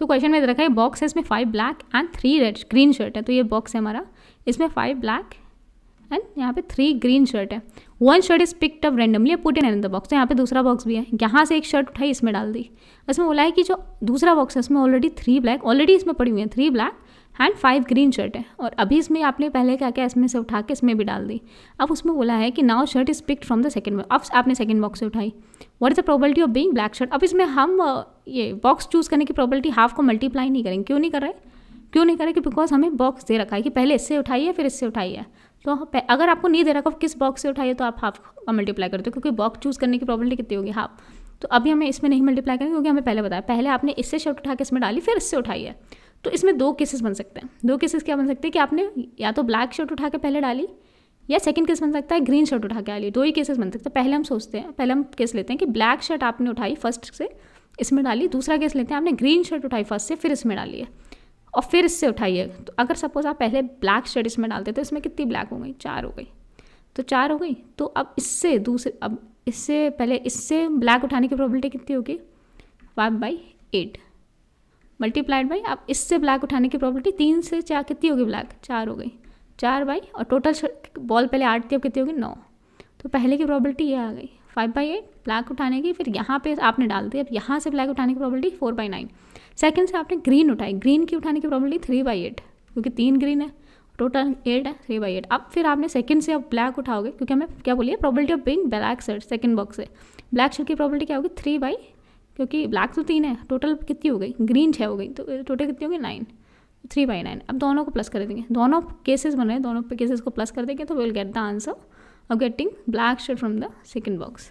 so question में रखा है बॉक्स है इसमें five black and three red green shirt है तो ये बॉक्स है हमारा इसमें फाइव ब्लैक एंड यहाँ पे थ्री ग्रीन शर्ट है one shirt is picked up randomly put in an the box तो यहाँ पे दूसरा बॉक्स भी है यहाँ से एक शर्ट उठाई इसमें डाल दी इसमें बोला है कि जो दूसरा बॉक्स है उसमें ऑलरेडी थ्री ब्लैक ऑलरेडी इसमें पड़ी हुई है three black and five green shirt है और अभी इसमें आपने पहले क्या क्या इसमें से उठा के इसमें भी डाल दी अब उसमें बोला है कि now shirt is picked from the second box अब आपने सेकंड बॉक्स से उठाई what is the probability of being black shirt अब इसमें हम ये बॉक्स चूज़ करने की प्रोबलिटी हाफ को मल्टीप्लाई नहीं करेंगे क्यों नहीं कर रहे क्यों नहीं कर रहे कि बिकॉज हमें बॉक्स दे रखा है कि पहले इससे उठाइए फिर इससे उठाइए तो अगर आपको नहीं दे रखा किस बॉक्स से उठाइए तो आप हाफ का मल्टीप्लाई करते हो क्योंकि बॉक्स चूज़ करने की प्रॉब्लिटी कितनी होगी हाफ तो अभी हमें इसमें नहीं मल्टीप्लाई करेंगे क्योंकि हमें पहले बताया पहले आपने इससे शर्ट उठा के इसमें डाली फिर इससे उठाई है तो इसमें दो केसेस बन सकते हैं दो केसेस क्या बन सकते हैं कि आपने या तो ब्लैक शर्ट उठा के पहले डाली या सेकंड केस बन सकता है ग्रीन शर्ट उठा के डाली दो ही केसेस बन सकते हैं पहले हम सोचते हैं पहले हम केस लेते हैं कि ब्लैक शर्ट आपने उठाई फर्स्ट से इसमें डाली दूसरा केस लेते हैं आपने ग्रीन शर्ट उठाई फर्स्ट से फिर इसमें डाली है और फिर इससे उठाइए तो अगर सपोज आप पहले ब्लैक शर्ट इसमें डालते तो इसमें कितनी ब्लैक हो गई चार हो गई तो चार हो गई तो अब इससे दूसरे अब इससे पहले इससे ब्लैक उठाने की प्रॉबिलिटी कितनी होगी one by eight multiplied by आप इससे ब्लैक उठाने की प्रॉबिलिटी तीन से चार कितनी होगी ब्लैक चार हो गई चार बाई और टोटल बॉल पहले आठ थी अब कितनी होगी नौ तो पहले की प्रॉबिलिटी ये आ गई फाइव बाई एट ब्लैक उठाने की फिर यहाँ पे आपने डाल दी अब यहाँ से ब्लैक उठाने की probability four by nine second से आपने ग्रीन उठाई ग्रीन की उठाने की प्रॉबिलिटी थ्री बाई एट क्योंकि तीन ग्रीन है टोटल एट है थ्री बाई एट अब फिर आपने सेकेंड से अब ब्लैक उठाओगे क्योंकि हमें क्या बोलिए probability of being black shirt second box से ब्लैक शर्ट की प्रॉबिलिटी क्या होगी थ्री बाई क्योंकि ब्लैक तो तीन है टोटल कितनी हो गई ग्रीन छः हो गई तो टोटल कितनी हो गई नाइन थ्री बाई नाइन अब दोनों को प्लस कर देंगे दोनों केसेस बन रहे हैं दोनों केसेस को प्लस कर देंगे तो will get the answer of getting black shade from the second box